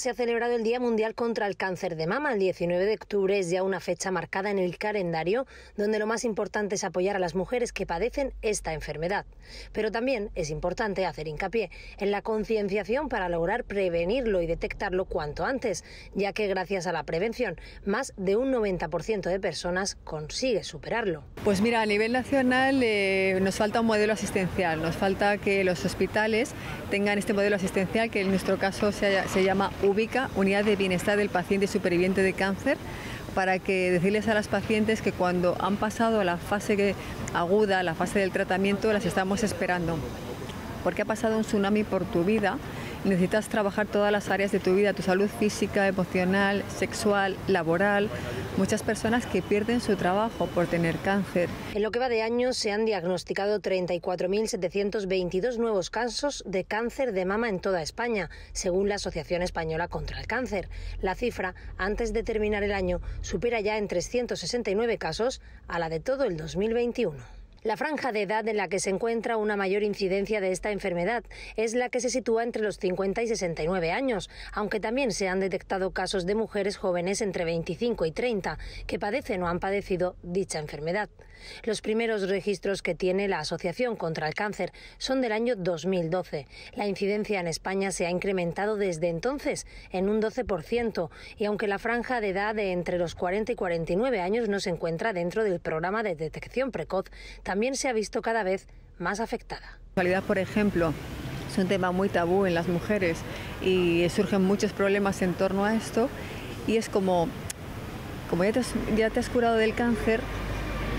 Se ha celebrado el Día Mundial contra el Cáncer de Mama. El 19 de octubre es ya una fecha marcada en el calendario donde lo más importante es apoyar a las mujeres que padecen esta enfermedad. Pero también es importante hacer hincapié en la concienciación para lograr prevenirlo y detectarlo cuanto antes, ya que gracias a la prevención más de un 90% de personas consigue superarlo. Pues mira, a nivel nacional eh, nos falta un modelo asistencial, nos falta que los hospitales tengan este modelo asistencial que en nuestro caso se, se llama ubica unidad de bienestar del paciente superviviente de cáncer para que decirles a las pacientes que cuando han pasado a la fase aguda, la fase del tratamiento, las estamos esperando. Porque ha pasado un tsunami por tu vida necesitas trabajar todas las áreas de tu vida, tu salud física, emocional, sexual, laboral. Muchas personas que pierden su trabajo por tener cáncer. En lo que va de año se han diagnosticado 34.722 nuevos casos de cáncer de mama en toda España, según la Asociación Española contra el Cáncer. La cifra, antes de terminar el año, supera ya en 369 casos a la de todo el 2021. La franja de edad en la que se encuentra una mayor incidencia de esta enfermedad es la que se sitúa entre los 50 y 69 años, aunque también se han detectado casos de mujeres jóvenes entre 25 y 30 que padecen o han padecido dicha enfermedad. Los primeros registros que tiene la Asociación contra el Cáncer son del año 2012. La incidencia en España se ha incrementado desde entonces en un 12% y aunque la franja de edad de entre los 40 y 49 años no se encuentra dentro del programa de detección precoz, también se ha visto cada vez más afectada. La sexualidad, por ejemplo, es un tema muy tabú en las mujeres y surgen muchos problemas en torno a esto y es como, como ya te has, ya te has curado del cáncer,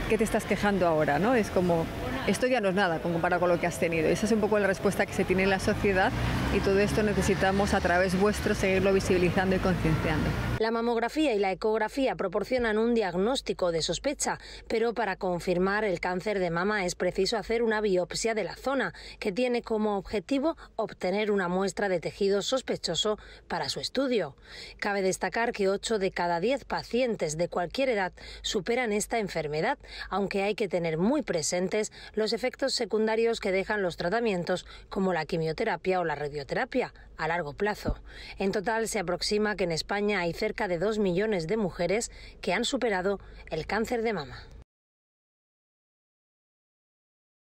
¿qué te estás quejando ahora? ¿no? Es como, esto ya no es nada comparado con lo que has tenido. Esa es un poco la respuesta que se tiene en la sociedad y todo esto necesitamos a través vuestro seguirlo visibilizando y concienciando. La mamografía y la ecografía proporcionan un diagnóstico de sospecha, pero para confirmar el cáncer de mama es preciso hacer una biopsia de la zona, que tiene como objetivo obtener una muestra de tejido sospechoso para su estudio. Cabe destacar que 8 de cada 10 pacientes de cualquier edad superan esta enfermedad, aunque hay que tener muy presentes los efectos secundarios que dejan los tratamientos como la quimioterapia o la radioterapia terapia a largo plazo. En total se aproxima que en España hay cerca de dos millones de mujeres que han superado el cáncer de mama.